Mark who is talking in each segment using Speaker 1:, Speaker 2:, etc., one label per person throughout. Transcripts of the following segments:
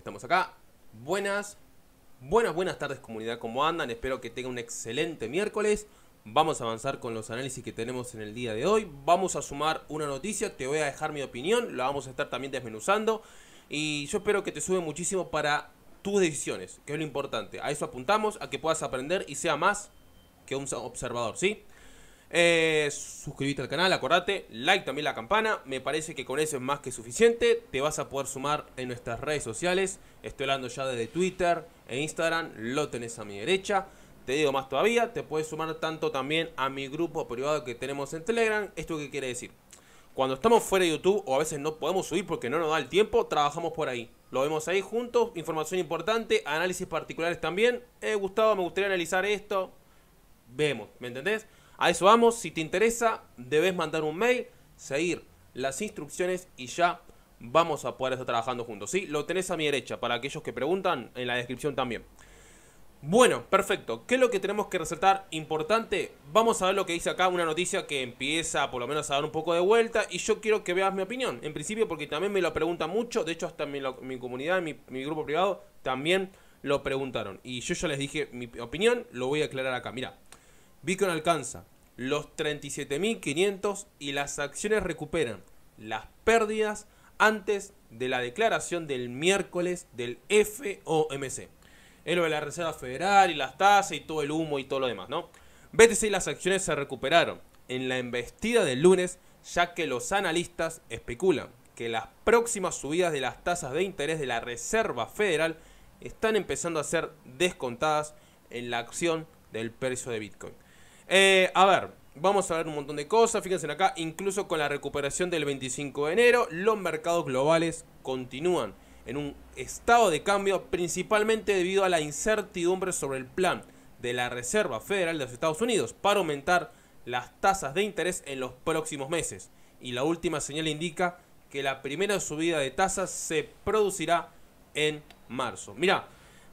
Speaker 1: estamos acá. Buenas, buenas, buenas tardes comunidad, ¿cómo andan? Espero que tengan un excelente miércoles. Vamos a avanzar con los análisis que tenemos en el día de hoy. Vamos a sumar una noticia, te voy a dejar mi opinión, la vamos a estar también desmenuzando. Y yo espero que te sube muchísimo para tus decisiones, que es lo importante. A eso apuntamos, a que puedas aprender y sea más que un observador, ¿sí? Eh, suscríbete al canal, acordate, like también la campana. Me parece que con eso es más que suficiente. Te vas a poder sumar en nuestras redes sociales. Estoy hablando ya desde Twitter e Instagram. Lo tenés a mi derecha. Te digo más todavía, te puedes sumar tanto también a mi grupo privado que tenemos en Telegram. ¿Esto qué quiere decir? Cuando estamos fuera de YouTube o a veces no podemos subir porque no nos da el tiempo, trabajamos por ahí. Lo vemos ahí juntos, información importante, análisis particulares también. ¿He eh, gustado? me gustaría analizar esto. Vemos, ¿me entendés? A eso vamos. Si te interesa, debes mandar un mail, seguir las instrucciones y ya vamos a poder estar trabajando juntos. ¿sí? Lo tenés a mi derecha, para aquellos que preguntan, en la descripción también. Bueno, perfecto. ¿Qué es lo que tenemos que resaltar importante? Vamos a ver lo que dice acá, una noticia que empieza por lo menos a dar un poco de vuelta y yo quiero que veas mi opinión, en principio porque también me lo preguntan mucho, de hecho hasta mi, comunidad, mi, grupo privado, también lo preguntaron. Y yo ya les dije mi opinión, lo voy a aclarar acá. Mira, Bitcoin alcanza los 37.500 y las acciones recuperan las pérdidas antes de la declaración del miércoles del FOMC. Es lo de la Reserva Federal y las tasas y todo el humo y todo lo demás, ¿no? BTC y las acciones se recuperaron en la embestida del lunes, ya que los analistas especulan que las próximas subidas de las tasas de interés de la Reserva Federal están empezando a ser descontadas en la acción del precio de Bitcoin. Eh, a ver, vamos a ver un montón de cosas. Fíjense acá, incluso con la recuperación del 25 de enero, los mercados globales continúan en un estado de cambio principalmente debido a la incertidumbre sobre el plan de la Reserva Federal de los Estados Unidos para aumentar las tasas de interés en los próximos meses. Y la última señal indica que la primera subida de tasas se producirá en marzo. Mirá,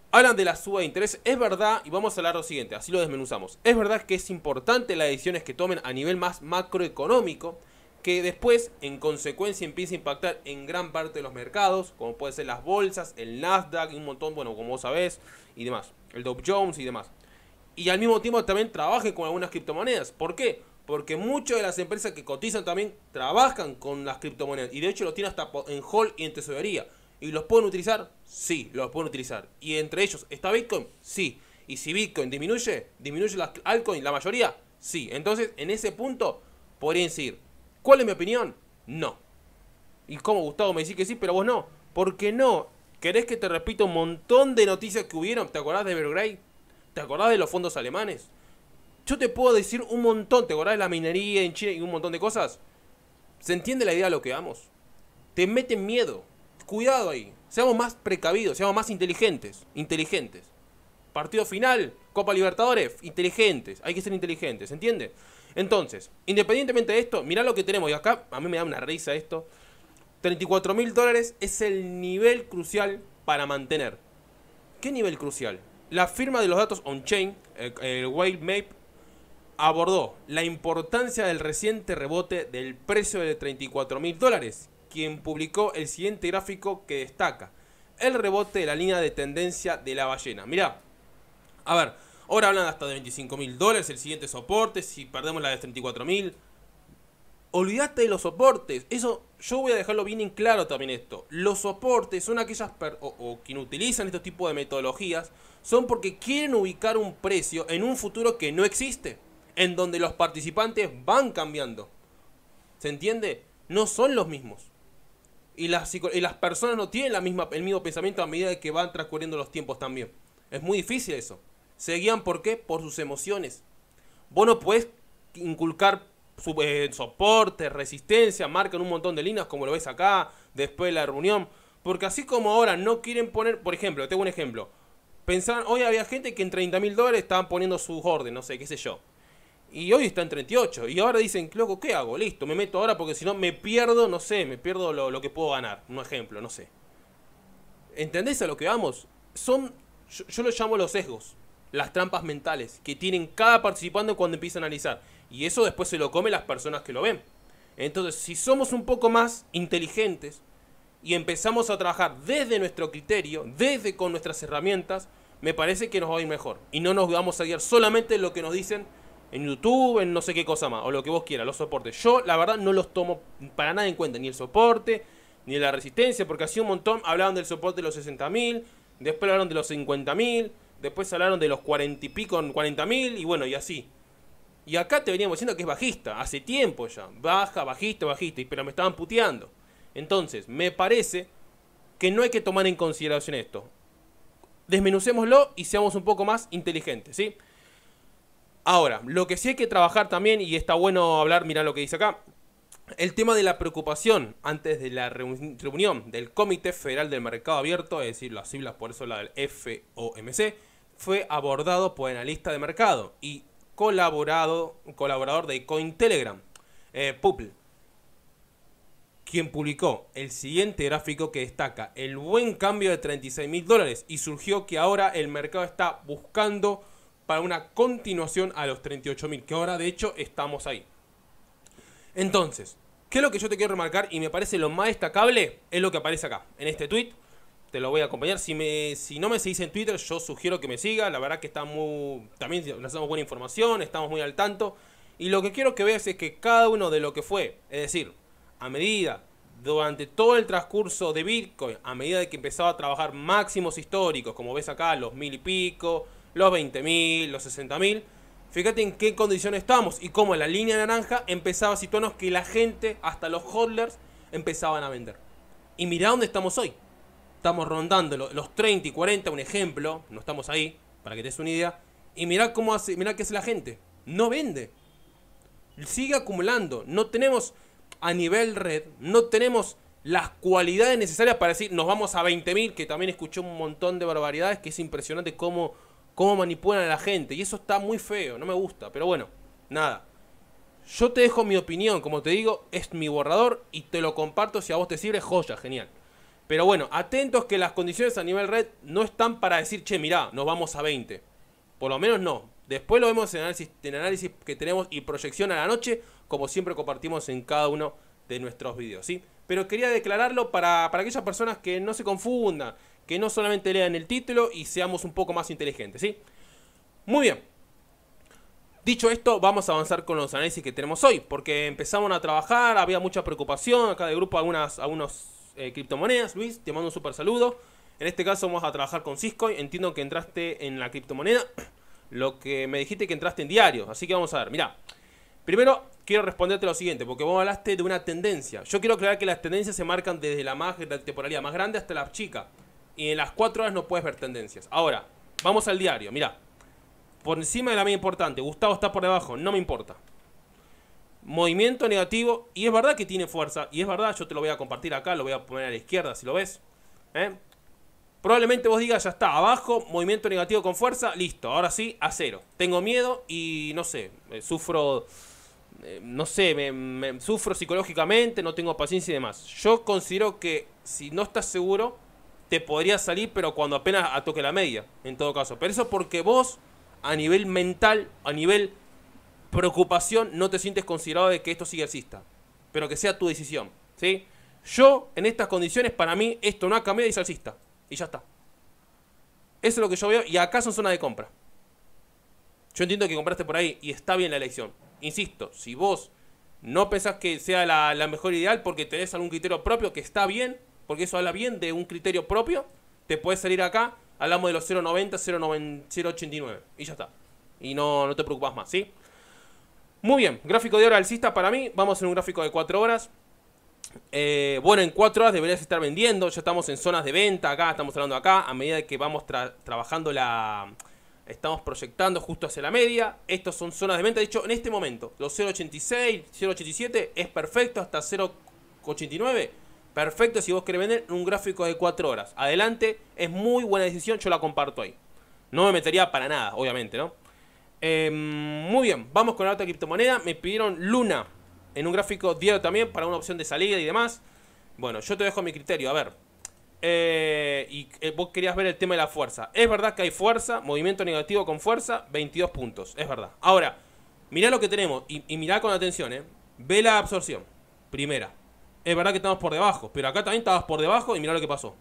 Speaker 1: Hablan de la suba de interés. Es verdad, y vamos a hablar lo siguiente, así lo desmenuzamos. Es verdad que es importante las decisiones que tomen a nivel más macroeconómico, que después, en consecuencia, empiece a impactar en gran parte de los mercados, como puede ser las bolsas, el Nasdaq, y un montón, bueno, como vos sabés, y demás. El Dow Jones y demás. Y al mismo tiempo también trabajen con algunas criptomonedas. ¿Por qué? Porque muchas de las empresas que cotizan también trabajan con las criptomonedas. Y de hecho lo tiene hasta en hall y en tesorería. ¿Y los pueden utilizar? Sí, los pueden utilizar. ¿Y entre ellos está Bitcoin? Sí. ¿Y si Bitcoin disminuye? ¿Disminuye las altcoins la mayoría? Sí. Entonces, en ese punto, podrían decir, ¿cuál es mi opinión? No. ¿Y cómo Gustavo me dice que sí, pero vos no? Porque no? ¿Querés que te repito un montón de noticias que hubieron? ¿Te acordás de Evergrande? ¿Te acordás de los fondos alemanes? Yo te puedo decir un montón, ¿te acordás de la minería en China y un montón de cosas? ¿Se entiende la idea de lo que vamos? Te meten miedo, cuidado ahí. Seamos más precavidos, seamos más inteligentes. Inteligentes. Partido final, Copa Libertadores, inteligentes. Hay que ser inteligentes, ¿entiende? Entonces, independientemente de esto, mirá lo que tenemos. Y acá a mí me da una risa esto. 34 mil dólares es el nivel crucial para mantener. ¿Qué nivel crucial? La firma de los datos on-chain, el, Map, abordó la importancia del reciente rebote del precio de 34 mil dólares quien publicó el siguiente gráfico que destaca el rebote de la línea de tendencia de la ballena. Mirá, a ver, ahora hablan hasta de 25 mil dólares, el siguiente soporte, si perdemos la de 34 mil. Olvídate de los soportes, eso yo voy a dejarlo bien en claro también esto. Los soportes son aquellas, o, o quien utilizan estos tipos de metodologías, son porque quieren ubicar un precio en un futuro que no existe, en donde los participantes van cambiando. ¿Se entiende? No son los mismos y las, y las personas no tienen la misma, el mismo pensamiento a medida que van transcurriendo los tiempos también. Es muy difícil eso. Se guían por qué? Por sus emociones. Vos no inculcar su, eh, soporte, resistencia, marcan un montón de líneas como lo ves acá, después de la reunión. Porque así como ahora no quieren poner, por ejemplo, tengo un ejemplo. Pensaban, hoy había gente que en 30 mil dólares estaban poniendo sus órdenes, no sé, qué sé yo. Y hoy está en 38. Y ahora dicen, loco, ¿qué hago? Listo, me meto ahora porque si no me pierdo, no sé, me pierdo lo, que puedo ganar. Un ejemplo, no sé. ¿Entendés a lo que vamos? Son, yo, yo lo llamo los sesgos, las trampas mentales que tienen cada participante cuando empieza a analizar. Y eso después se lo comen las personas que lo ven. Entonces, si somos un poco más inteligentes y empezamos a trabajar desde nuestro criterio, desde con nuestras herramientas, me parece que nos va a ir mejor. Y no nos vamos a guiar solamente en lo que nos dicen en YouTube, en no sé qué cosa más, o lo que vos quieras, los soportes. Yo, la verdad, no los tomo para nada en cuenta, ni el soporte, ni la resistencia, porque así un montón hablaban del soporte de los 60.000, después hablaron de los 50.000, después hablaron de los 40 y pico, 40.000, y bueno, y así. Y acá te veníamos diciendo que es bajista, hace tiempo ya, baja, bajista, bajista, pero me estaban puteando. Entonces, me parece que no hay que tomar en consideración esto. Desmenucémoslo y seamos un poco más inteligentes, ¿sí? Ahora, lo que sí hay que trabajar también, y está bueno hablar, mira lo que dice acá, el tema de la preocupación antes de la reunión del Comité Federal del Mercado Abierto, es decir, las siglas por eso la del FOMC, fue abordado por analista de mercado y colaborado, colaborador de Cointelegram, eh, Pupl, quien publicó el siguiente gráfico que destaca el buen cambio de 36 mil dólares y surgió que ahora el mercado está buscando para una continuación a los 38.000, que ahora de hecho estamos ahí. Entonces, ¿qué es lo que yo te quiero remarcar? Y me parece lo más destacable es lo que aparece acá, en este tweet. Te lo voy a acompañar. Si, me, si no me seguís en Twitter, yo sugiero que me sigas. La verdad que está muy. También lanzamos buena información, estamos muy al tanto. Y lo que quiero que veas es que cada uno de lo que fue, es decir, a medida, durante todo el transcurso de Bitcoin, a medida de que empezaba a trabajar máximos históricos, como ves acá, los mil y pico, los 20.000, los 60.000. Fíjate en qué condición estamos y cómo la línea naranja empezaba a situarnos que la gente, hasta los hodlers, empezaban a vender. Y mirá dónde estamos hoy. Estamos rondando los 30 y 40, un ejemplo, no estamos ahí, para que te des una idea. Y mirá cómo hace, mira qué hace la gente. No vende. Sigue acumulando. No tenemos a nivel red, no tenemos las cualidades necesarias para decir nos vamos a 20.000, que también escuché un montón de barbaridades, que es impresionante cómo cómo manipulan a la gente. Y eso está muy feo, no me gusta. Pero bueno, nada. Yo te dejo mi opinión, como te digo, es mi borrador y te lo comparto si a vos te sirve, joya, genial. Pero bueno, atentos que las condiciones a nivel red no están para decir, che, mirá, nos vamos a 20. Por lo menos no. Después lo vemos en análisis, en análisis que tenemos y proyección a la noche, como siempre compartimos en cada uno de nuestros videos, ¿sí? pero quería declararlo para, aquellas personas que no se confundan, que no solamente lean el título y seamos un poco más inteligentes, ¿sí? Muy bien. Dicho esto, vamos a avanzar con los análisis que tenemos hoy, porque empezamos a trabajar, había mucha preocupación, acá de grupo algunas, algunos eh, criptomonedas. Luis, te mando un super saludo. En este caso vamos a trabajar con Cisco, entiendo que entraste en la criptomoneda, lo que me dijiste que entraste en diario, así que vamos a ver, mira. Primero, quiero responderte lo siguiente, porque vos hablaste de una tendencia. Yo quiero aclarar que las tendencias se marcan desde la, más, temporalidad más grande hasta la chica. Y en las cuatro horas no puedes ver tendencias. Ahora, vamos al diario. Mira, por encima de la media importante. Gustavo está por debajo, no me importa. Movimiento negativo, y es verdad que tiene fuerza, y es verdad, yo te lo voy a compartir acá, lo voy a poner a la izquierda si lo ves. ¿eh? Probablemente vos digas, ya está, abajo, movimiento negativo con fuerza, listo, ahora sí, a cero. Tengo miedo y no sé, eh, sufro eh, no sé, me, sufro psicológicamente, no tengo paciencia y demás. Yo considero que si no estás seguro, te podría salir, pero cuando apenas toque la media, en todo caso. Pero eso porque vos, a nivel mental, a nivel preocupación, no te sientes considerado de que esto sigue exista. Pero que sea tu decisión, ¿sí? Yo, en estas condiciones, para mí, esto no ha cambiado y alcista. Y ya está. Eso es lo que yo veo. Y acá son zona de compra. Yo entiendo que compraste por ahí y está bien la elección insisto, si vos no pensás que sea la, mejor ideal porque tenés algún criterio propio que está bien, porque eso habla bien de un criterio propio, te puedes salir acá, hablamos de los 090, 089 y ya está. Y no, te preocupás más, ¿sí? Muy bien, gráfico de hora alcista para mí, vamos en un gráfico de 4 horas. Eh, bueno, en 4 horas deberías estar vendiendo, ya estamos en zonas de venta, acá estamos hablando acá, a medida que vamos trabajando la Estamos proyectando justo hacia la media. Estas son zonas de venta. De hecho, en este momento, los 0.86, 0.87 es perfecto hasta 0.89. Perfecto si vos querés vender en un gráfico de 4 horas. Adelante, es muy buena decisión, yo la comparto ahí. No me metería para nada, obviamente, ¿no? Em, muy bien, vamos con la otra criptomoneda. Me pidieron Luna en un gráfico diario también para una opción de salida y demás. Bueno, yo te dejo mi criterio, a ver. Eh, y eh, vos querías ver el tema de la fuerza. Es verdad que hay fuerza, movimiento negativo con fuerza, 22 puntos. Es verdad. Ahora, mirá lo que tenemos y, mirá con atención, ¿eh? Ve la absorción. Primera. Es verdad que estamos por debajo, pero acá también estabas por debajo y mirá lo que pasó.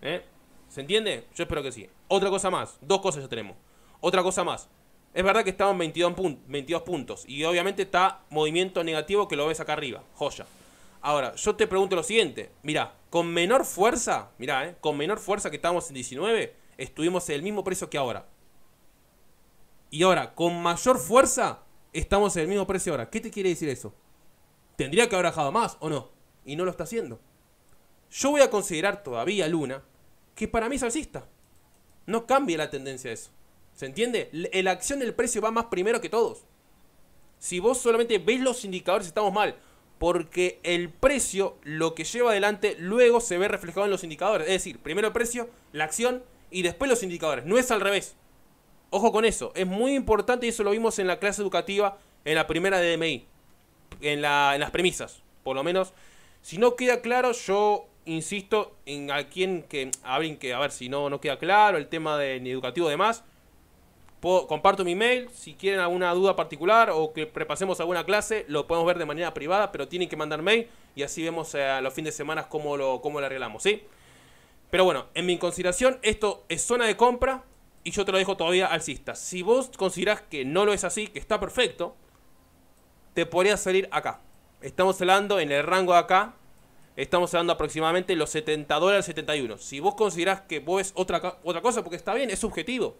Speaker 1: Eh, ¿Se entiende? Yo espero que sí. Otra cosa más. Dos cosas ya tenemos. Otra cosa más. Es verdad que estamos 22, 22 puntos y obviamente está movimiento negativo que lo ves acá arriba. Joya. Ahora, yo te pregunto lo siguiente. Mirá, con menor fuerza, mirá, eh, con menor fuerza que estábamos en 19, estuvimos en el mismo precio que ahora. Y ahora, con mayor fuerza, estamos en el mismo precio ahora. ¿Qué te quiere decir eso? ¿Tendría que haber bajado más o no? Y no lo está haciendo. Yo voy a considerar todavía Luna, que para mí es alcista. No cambia la tendencia eso. ¿Se entiende? La acción del precio va más primero que todos. Si vos solamente ves los indicadores, estamos mal porque el precio, lo que lleva adelante, luego se ve reflejado en los indicadores. Es decir, primero el precio, la acción y después los indicadores. No es al revés. Ojo con eso. Es muy importante y eso lo vimos en la clase educativa, en la primera de DMI. En, la, las premisas, por lo menos. Si no queda claro, yo insisto en a quien que, alguien que, a ver si no, no queda claro el tema de educativo y demás comparto mi mail. Si quieren alguna duda particular o que prepasemos alguna clase, lo podemos ver de manera privada, pero tienen que mandar mail y así vemos eh, a los fines de semana cómo lo, arreglamos, ¿sí? Pero bueno, en mi consideración, esto es zona de compra y yo te lo dejo todavía alcista. Si vos considerás que no lo es así, que está perfecto, te podría salir acá. Estamos hablando en el rango de acá, estamos hablando aproximadamente los 70 dólares 71. Si vos considerás que vos es otra, otra cosa, porque está bien, es subjetivo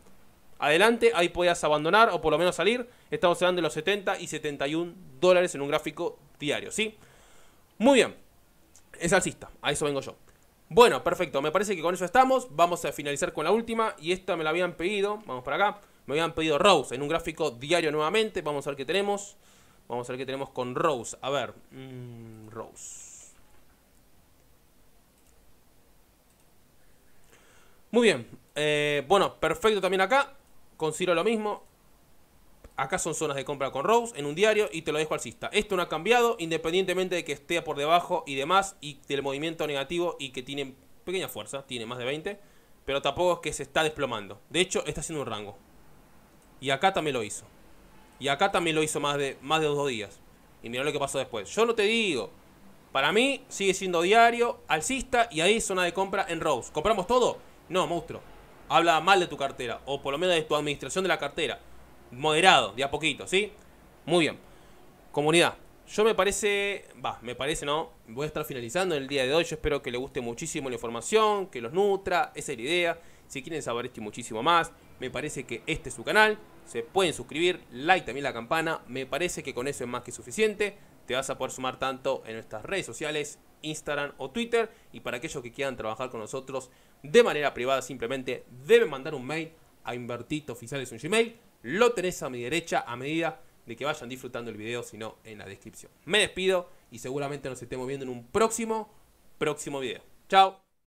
Speaker 1: adelante, ahí podías abandonar o por lo menos salir. Estamos hablando de los 70 y 71 dólares en un gráfico diario, ¿sí? Muy bien, es alcista, a eso vengo yo. Bueno, perfecto, me parece que con eso estamos. Vamos a finalizar con la última y esta me la habían pedido, vamos para acá. Me habían pedido Rose en un gráfico diario nuevamente, vamos a ver qué tenemos. Vamos a ver qué tenemos con Rose. A ver, mm, Rose. Muy bien, eh, bueno, perfecto también acá. Considero lo mismo. Acá son zonas de compra con Rose en un diario y te lo dejo al cista Esto no ha cambiado, independientemente de que esté por debajo y demás, y del movimiento negativo y que tiene pequeña fuerza, tiene más de 20, pero tampoco es que se está desplomando. De hecho, está haciendo un rango. Y acá también lo hizo. Y acá también lo hizo más de, más de dos días. Y mira lo que pasó después. Yo no te digo. Para mí sigue siendo diario, alcista y ahí zona de compra en Rose. ¿Compramos todo? No, monstruo habla mal de tu cartera, o por lo menos de tu administración de la cartera. Moderado, de a poquito, ¿sí? Muy bien. Comunidad, yo me parece, va, me parece no, voy a estar finalizando el día de hoy, yo espero que les guste muchísimo la información, que los nutra, esa es la idea. Si quieren saber esto y muchísimo más, me parece que este es su canal, se pueden suscribir, like también la campana, me parece que con eso es más que suficiente, te vas a poder sumar tanto en nuestras redes sociales Instagram o Twitter. Y para aquellos que quieran trabajar con nosotros de manera privada, simplemente deben mandar un mail a Invertito Oficiales un Gmail. Lo tenés a mi derecha a medida de que vayan disfrutando el video, no en la descripción. Me despido y seguramente nos estemos viendo en un próximo, próximo video. Chao.